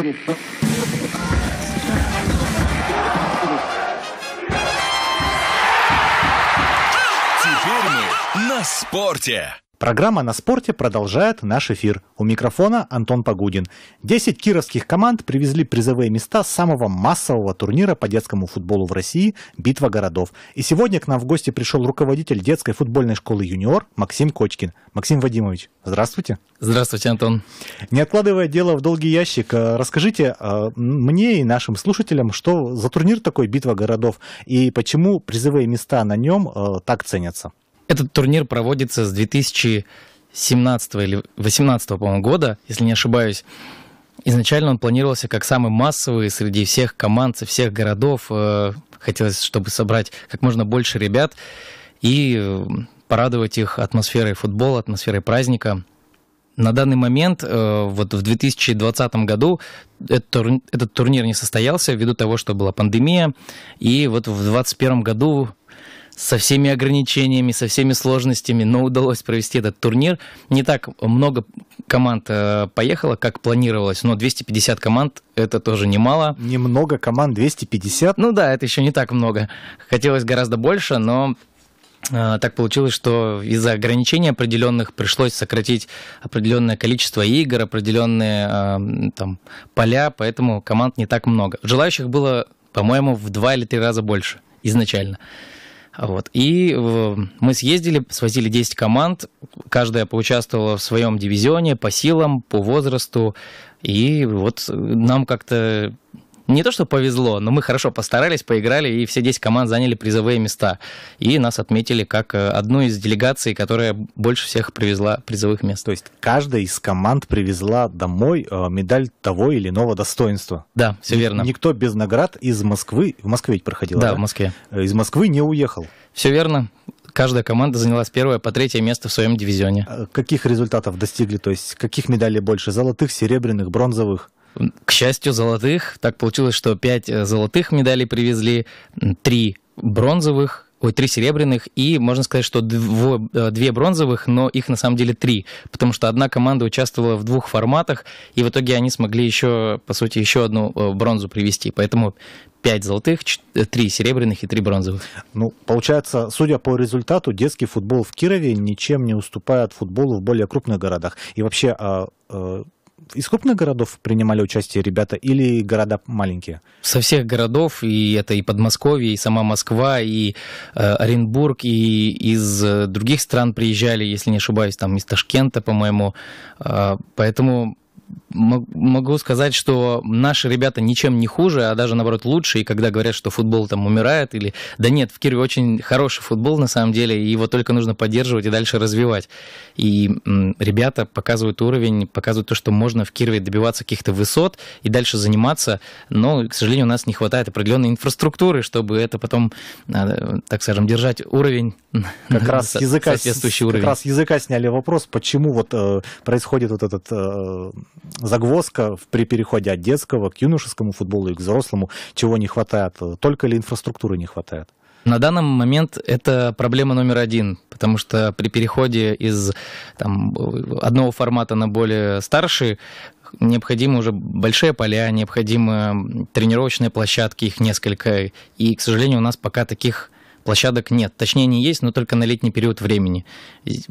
Теперь мы на спорте. Программа «На спорте» продолжает наш эфир. У микрофона Антон Погудин. 10 кировских команд привезли призовые места самого массового турнира по детскому футболу в России «Битва городов». И сегодня к нам в гости пришел руководитель детской футбольной школы «Юниор» Максим Кочкин. Максим Вадимович, здравствуйте. Здравствуйте, Антон. Не откладывая дело в долгий ящик, э, расскажите э, мне и нашим слушателям, что за турнир такой «Битва городов» и почему призовые места на нем э, так ценятся? Этот турнир проводится с 2017 или 2018 по-моему, года, если не ошибаюсь. Изначально он планировался как самый массовый среди всех команд, со всех городов. Э, хотелось, чтобы собрать как можно больше ребят и э, порадовать их атмосферой футбола, атмосферой праздника. На данный момент, э, вот в 2020 году, этот турнир не состоялся ввиду того, что была пандемия. И вот в 2021 году со всеми ограничениями, со всеми сложностями, но удалось провести этот турнир. Не так много команд э, поехало, как планировалось, но 250 команд это тоже немало. Немного команд, 250? Ну да, это еще не так много. Хотелось гораздо больше, но э, так получилось, что из-за ограничений определенных пришлось сократить определенное количество игр, определенные э, там, поля, поэтому команд не так много. Желающих было, по-моему, в два или три раза больше изначально. Вот. И э, мы съездили, свозили 10 команд, каждая поучаствовала в своем дивизионе по силам, по возрасту, и вот нам как-то не то, что повезло, но мы хорошо постарались, поиграли, и все 10 команд заняли призовые места. И нас отметили как э, одну из делегаций, которая больше всех привезла призовых мест. То есть каждая из команд привезла домой э, медаль того или иного достоинства. Да, все Ник- верно. Никто без наград из Москвы, в Москве ведь проходила, да? Да, в Москве. Э, из Москвы не уехал. Все верно каждая команда занялась первое по третье место в своем дивизионе. Каких результатов достигли? То есть каких медалей больше? Золотых, серебряных, бронзовых? К счастью, золотых. Так получилось, что пять э, золотых медалей привезли, три бронзовых, Ой, три серебряных и, можно сказать, что дво, э, две бронзовых, но их на самом деле три, потому что одна команда участвовала в двух форматах, и в итоге они смогли еще, по сути, еще одну э, бронзу привезти, Поэтому пять золотых, три серебряных и три бронзовых. Ну, получается, судя по результату, детский футбол в Кирове ничем не уступает футболу в более крупных городах. И вообще, а, из крупных городов принимали участие ребята или города маленькие? Со всех городов, и это и Подмосковье, и сама Москва, и э, Оренбург, и из э, других стран приезжали, если не ошибаюсь, там из Ташкента, по-моему. Э, поэтому могу сказать, что наши ребята ничем не хуже, а даже наоборот лучше. И когда говорят, что футбол там умирает, или да нет, в Кирове очень хороший футбол на самом деле, и его только нужно поддерживать и дальше развивать. И ребята показывают уровень, показывают то, что можно в Кирове добиваться каких-то высот и дальше заниматься. Но, к сожалению, у нас не хватает определенной инфраструктуры, чтобы это потом, а, так скажем, держать уровень. Как раз языка, соответствующий уровень. Как раз языка сняли вопрос, почему вот э, происходит вот этот э, загвоздка при переходе от детского к юношескому футболу и к взрослому, чего не хватает? Только ли инфраструктуры не хватает? На данный момент это проблема номер один, потому что при переходе из там, одного формата на более старший необходимы уже большие поля, необходимы тренировочные площадки, их несколько. И, к сожалению, у нас пока таких площадок нет. Точнее, не есть, но только на летний период времени.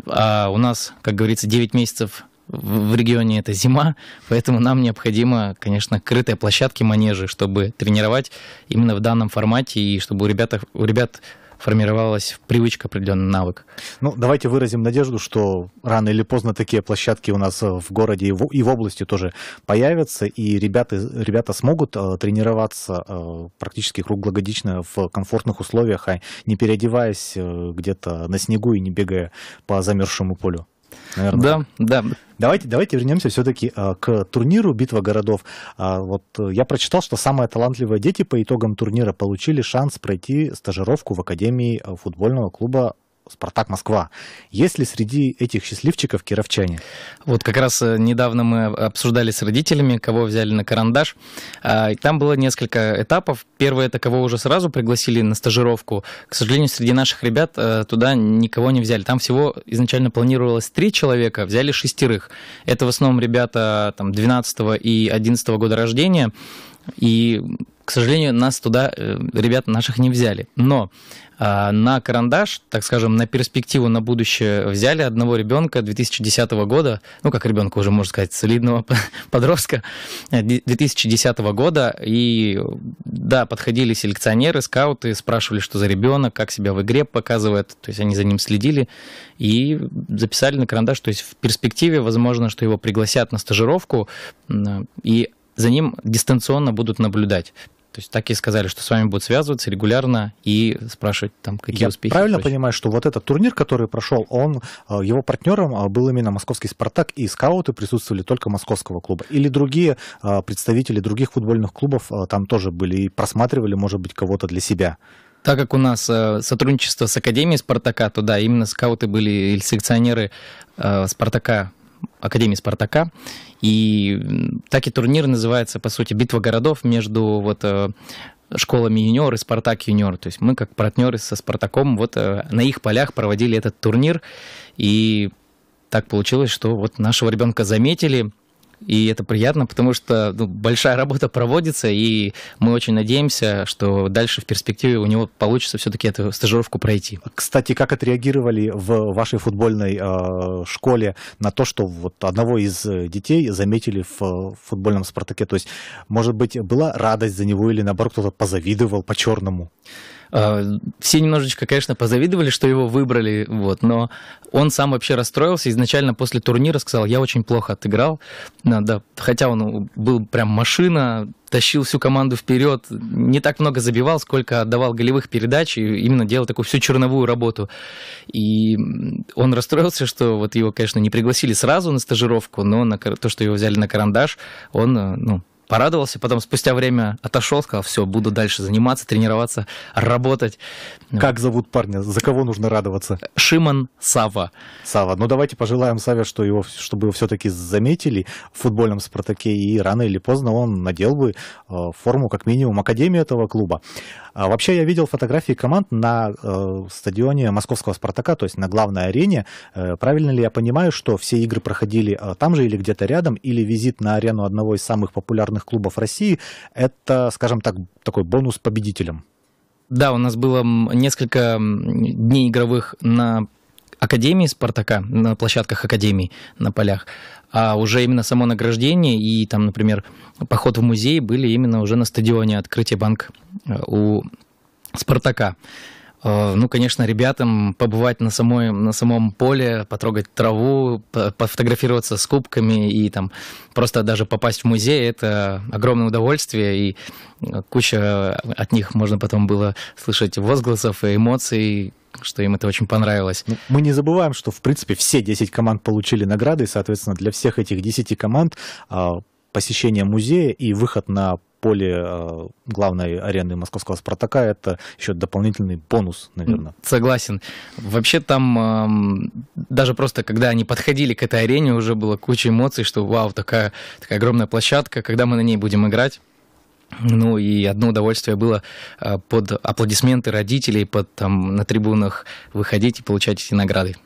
А у нас, как говорится, 9 месяцев в регионе это зима, поэтому нам необходимо, конечно, крытые площадки, манежи, чтобы тренировать именно в данном формате и чтобы у, ребят у ребят формировалась привычка, определенный навык. Ну, давайте выразим надежду, что рано или поздно такие площадки у нас э, в городе и в, и в области тоже появятся, и ребята, ребята смогут э, тренироваться э, практически круглогодично в комфортных условиях, а не переодеваясь э, где-то на снегу и не бегая по замерзшему полю. Наверное. Да, да. Давайте, давайте вернемся все-таки а, к турниру «Битва городов». А, вот э, я прочитал, что самые талантливые дети по итогам турнира получили шанс пройти стажировку в Академии э, футбольного клуба Спартак Москва. Есть ли среди этих счастливчиков кировчане? Вот как раз э, недавно мы обсуждали с родителями, кого взяли на карандаш. А, и там было несколько этапов. Первое, это кого уже сразу пригласили на стажировку. К сожалению, среди наших ребят э, туда никого не взяли. Там всего изначально планировалось три человека, взяли шестерых. Это в основном ребята там, 12 и 11 года рождения. И к сожалению, нас туда, э, ребят наших, не взяли. Но а, на карандаш, так скажем, на перспективу, на будущее взяли одного ребенка 2010 года, ну, как ребенка уже, можно сказать, солидного подростка 2010 э, года, и, да, подходили селекционеры, скауты, спрашивали, что за ребенок, как себя в игре показывает, то есть они за ним следили и записали на карандаш, то есть в перспективе, возможно, что его пригласят на стажировку, и за ним дистанционно будут наблюдать. То есть такие сказали, что с вами будут связываться регулярно и спрашивать там, какие Я успехи. правильно понимаю, что вот этот турнир, который прошел, он, э, его партнером э, был именно московский «Спартак», и скауты присутствовали только московского клуба? Или другие э, представители других футбольных клубов там тоже были и просматривали, может быть, кого-то для себя? Так как у нас сотрудничество с Академией Спартака, то да, именно скауты были или секционеры Спартака Академии Спартака. И так и турнир называется, по сути, битва городов между вот э, школами юниор и Спартак юниор. То есть мы как партнеры со Спартаком вот э, на их полях проводили этот турнир. И так получилось, что вот нашего ребенка заметили, и это приятно, потому что ну, большая работа проводится, и мы очень надеемся, что дальше в перспективе у него получится все-таки эту стажировку пройти. Кстати, как отреагировали в вашей футбольной э, школе на то, что вот одного из э, детей заметили в э, футбольном «Спартаке»? То есть, может быть, была радость за него или, наоборот, кто-то позавидовал по-черному? Э, все немножечко, конечно, позавидовали, что его выбрали, вот, но он сам вообще расстроился. Изначально после турнира сказал, я очень плохо отыграл. Да, хотя он был прям машина, тащил всю команду вперед, не так много забивал, сколько отдавал голевых передач, и именно делал такую всю черновую работу. И он расстроился, что вот его, конечно, не пригласили сразу на стажировку, но на то, что его взяли на карандаш, он, э, ну, порадовался, потом спустя время отошел, сказал, все, буду дальше заниматься, тренироваться, работать. Ну. Как зовут парня? За кого нужно радоваться? Шиман Сава. Сава. Ну давайте пожелаем Саве, что его, чтобы его все-таки заметили в футбольном «Спартаке», и рано или поздно он надел бы э, форму, как минимум, академии этого клуба. А вообще я видел фотографии команд на э, стадионе московского «Спартака», то есть на главной арене. Э, правильно ли я понимаю, что все игры проходили э, там же или где-то рядом, или визит на арену одного из самых популярных популярных клубов России, это, скажем так, такой бонус победителям. Да, у нас было несколько дней игровых на Академии Спартака, на площадках Академии, на полях, а уже именно само награждение и там, например, поход в музей были именно уже на стадионе открытия банк э, у Спартака. Э, ну, конечно, ребятам побывать на, самой, на самом поле, потрогать траву, пофотографироваться с кубками и там просто даже попасть в музей – это огромное удовольствие, и э, куча от них можно потом было слышать возгласов и эмоций, что им это очень понравилось. Ну, мы не забываем, что, в принципе, все 10 команд получили награды, и, соответственно, для всех этих 10 команд а, посещение музея и выход на поле э, главной арены московского «Спартака» — это еще дополнительный бонус, наверное. Согласен. Вообще там даже просто, когда они подходили к этой арене, уже было куча эмоций, что вау, такая, такая огромная площадка, когда мы на ней будем играть. Ну и одно удовольствие было э, под аплодисменты родителей, под там на трибунах выходить и получать эти награды.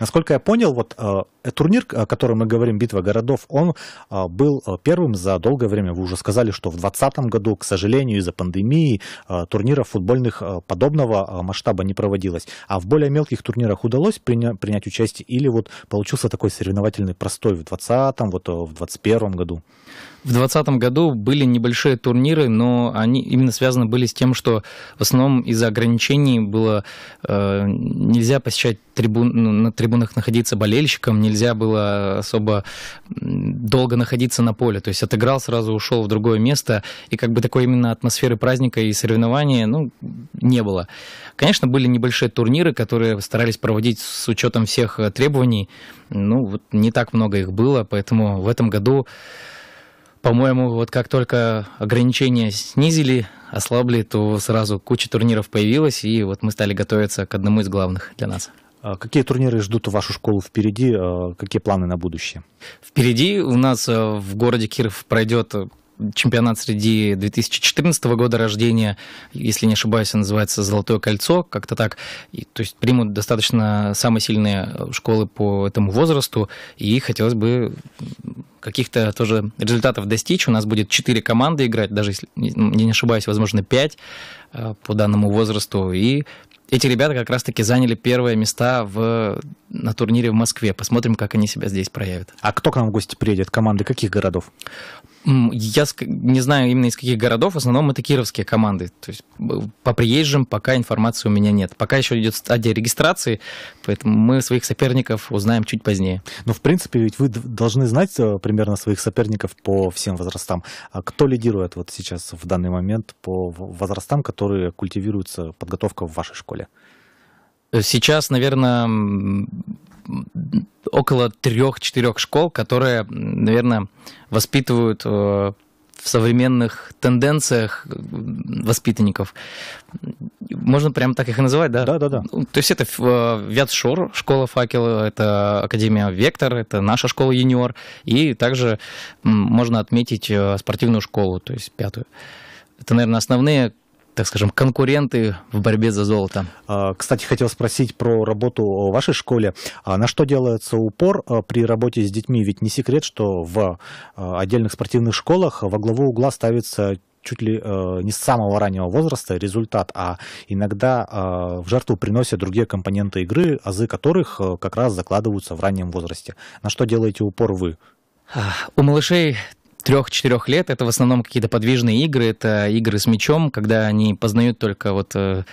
Насколько я понял, вот э, э, турнир, о котором мы говорим, «Битва городов», он э, был э, первым за долгое время. Вы уже сказали, что в 2020 году, к сожалению, из-за пандемии э, турниров футбольных э, подобного э, масштаба не проводилось. А в более мелких турнирах удалось приня- принять участие? Или вот получился такой соревновательный простой в 2020, вот э, в 2021 году? В 2020 году были небольшие турниры, но они именно связаны были с тем, что в основном из-за ограничений было э, нельзя посещать трибуны. Ну, на трибунах находиться болельщиком, нельзя было особо долго находиться на поле. То есть отыграл, сразу ушел в другое место, и как бы такой именно атмосферы праздника и соревнования, ну, не было. Конечно, были небольшие турниры, которые старались проводить с учетом всех э, требований. Ну, вот не так много их было, поэтому в этом году по-моему, вот как только ограничения снизили, ослабли, то сразу куча турниров появилась, и вот мы стали готовиться к одному из главных для нас. А какие турниры ждут вашу школу впереди? А какие планы на будущее? Впереди у нас э, в городе Киров пройдет э, чемпионат среди 2014 года рождения, если не ошибаюсь, называется «Золотое кольцо», как-то так. И, то есть примут достаточно самые сильные э, школы по этому возрасту, и хотелось бы каких-то тоже результатов достичь. У нас будет 4 команды играть, даже если не ошибаюсь, возможно, 5 по данному возрасту. И эти ребята как раз-таки заняли первые места в, на турнире в Москве. Посмотрим, как они себя здесь проявят. А кто к нам в гости приедет? Команды каких городов? Я не знаю именно из каких городов, в основном это кировские команды. То есть по приезжим пока информации у меня нет. Пока еще идет стадия регистрации, поэтому мы своих соперников узнаем чуть позднее. Но ну, в принципе ведь вы должны знать э, примерно своих соперников по всем возрастам. А кто лидирует вот сейчас в данный момент по возрастам, которые культивируются подготовка в вашей школе? Э, сейчас, наверное, около трех-четырех школ, которые, наверное, воспитывают э, в современных тенденциях э, воспитанников. Можно прямо так их и называть, да? Да, да, да. То есть это э, Вятшор, школа факела, это Академия Вектор, это наша школа юниор, и также можно отметить спортивную школу, то есть пятую. Это, наверное, основные так скажем, конкуренты в борьбе за золото. А, кстати, хотел спросить про работу в вашей школе. А на что делается упор а, при работе с детьми? Ведь не секрет, что в отдельных спортивных школах во главу угла ставится чуть ли не с самого раннего возраста результат, а иногда в жертву приносят другие компоненты игры, азы которых как раз закладываются в раннем возрасте. На что делаете упор вы? У малышей трех-четырех лет. Это в основном какие-то подвижные игры, это игры с мячом, когда они познают только вот э,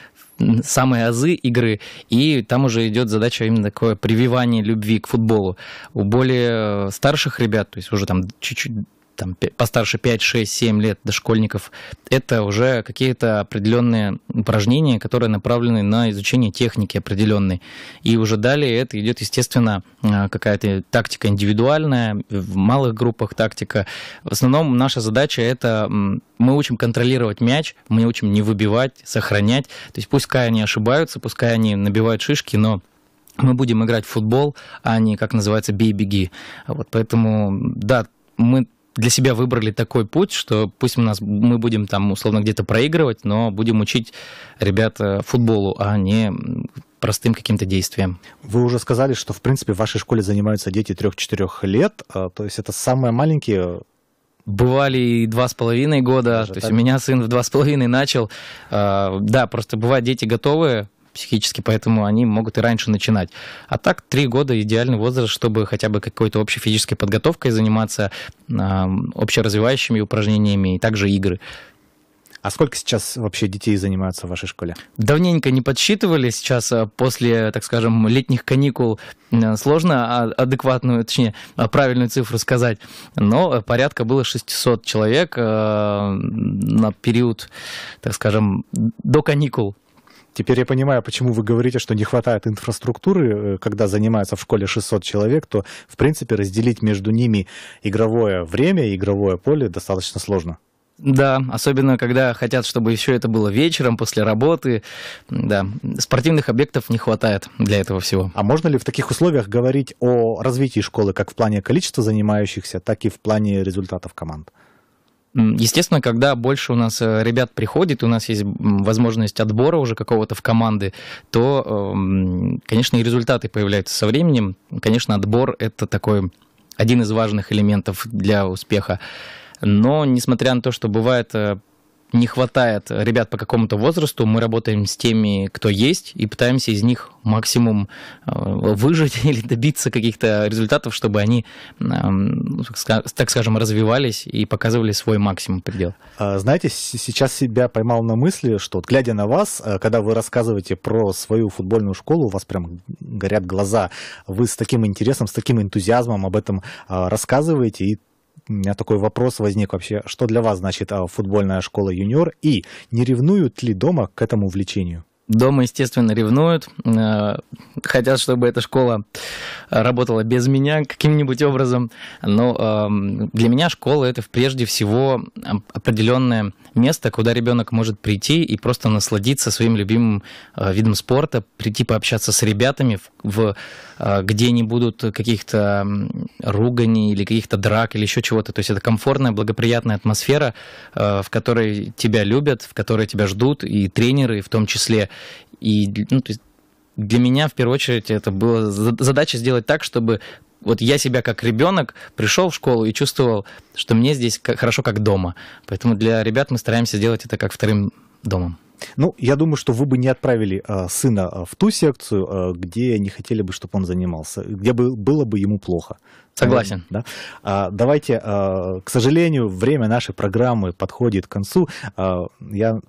самые азы игры, и там уже идет задача именно такое прививание любви к футболу. У более э, старших ребят, то есть уже там чуть-чуть там, постарше 5, 6, 7 лет дошкольников, это уже какие-то определенные упражнения, которые направлены на изучение техники определенной. И уже далее это идет, естественно, а, какая-то тактика индивидуальная, в малых группах тактика. В основном наша задача это мы учим контролировать мяч, мы учим не выбивать, сохранять. То есть пускай они ошибаются, пускай они набивают шишки, но мы будем играть в футбол, а не, как называется, бей-беги. Вот поэтому, да, мы для себя выбрали такой путь, что пусть у нас мы будем там условно где-то проигрывать, но будем учить ребят э, футболу, а не простым каким-то действием. Вы уже сказали, что, в принципе, в вашей школе занимаются дети 3-4 лет, а, то есть это самые маленькие бывали и два с половиной года. Даже то есть у меня сын в два с половиной начал. А, да, просто бывают дети готовые психически, поэтому они могут и раньше начинать. А так, три года идеальный возраст, чтобы хотя бы какой-то общей физической подготовкой заниматься, общеразвивающими упражнениями и также игры. А сколько сейчас вообще детей занимаются в вашей школе? Давненько не подсчитывали. Сейчас э, после, так скажем, летних каникул сложно а, адекватную, точнее, а, правильную цифру сказать. Но э, порядка было 600 человек э, на период, так скажем, до каникул. Теперь я понимаю, почему вы говорите, что не хватает инфраструктуры, э, когда занимаются в школе 600 человек, то, в принципе, разделить между ними игровое время и игровое поле достаточно сложно. Да, особенно когда хотят, чтобы еще это было вечером, после работы. Да, спортивных объектов не хватает для этого всего. А можно ли в таких условиях говорить о развитии школы как в плане количества занимающихся, так и в плане результатов команд? Естественно, когда больше у нас э, ребят приходит, у нас есть возможность отбора уже какого-то в команды, то, эм, конечно, и результаты появляются со временем. Конечно, отбор — это такой один из важных элементов для успеха. Но, несмотря на то, что бывает э, не хватает ребят по какому-то возрасту, мы работаем с теми, кто есть, и пытаемся из них максимум э, выжить или добиться каких-то результатов, чтобы они, эм, так скажем, развивались и показывали свой максимум предел. А, знаете, сейчас себя поймал на мысли, что вот, глядя на вас, э, когда вы рассказываете про свою футбольную школу, у вас прям горят глаза. Вы с таким интересом, с таким энтузиазмом об этом а, рассказываете, и у меня такой вопрос возник вообще. Что для вас значит а, футбольная школа юниор? И не ревнуют ли дома к этому увлечению? Дома, естественно, ревнуют, э, хотят, чтобы эта школа работала без меня каким-нибудь образом. Но эм, для меня школа это прежде всего эм, определенная место, куда ребенок может прийти и просто насладиться своим любимым э, видом спорта, прийти пообщаться с ребятами, в, э, где не будут каких-то руганий или каких-то драк или еще чего-то. То есть это комфортная, благоприятная атмосфера, э, в которой тебя любят, в которой тебя ждут, и тренеры в том числе. И ну, то есть для меня в первую очередь это была задача сделать так, чтобы вот я себя как ребенок пришел в школу и чувствовал, что мне здесь хорошо как дома. Поэтому для ребят мы стараемся делать это как вторым домом. Ну, я думаю, что вы бы не отправили э, сына а, в ту секцию, э, где не хотели бы, чтобы он занимался, где бы, было бы ему плохо. Согласен. Да? А, давайте, э, к сожалению, время нашей программы подходит к концу. Э, я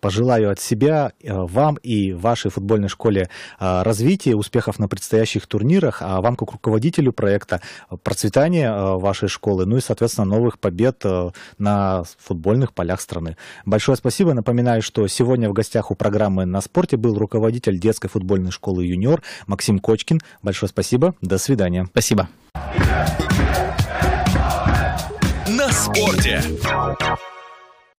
пожелаю от себя э, вам и вашей футбольной школе э, развития, успехов на предстоящих турнирах, а вам как руководителю проекта процветания э, вашей школы, ну и, соответственно, новых побед на футбольных полях страны. Большое спасибо. Напоминаю, что сегодня в гостях у программы «На спорте» был руководитель детской футбольной школы «Юниор» Максим Кочкин. Большое спасибо. До свидания. Спасибо. На спорте.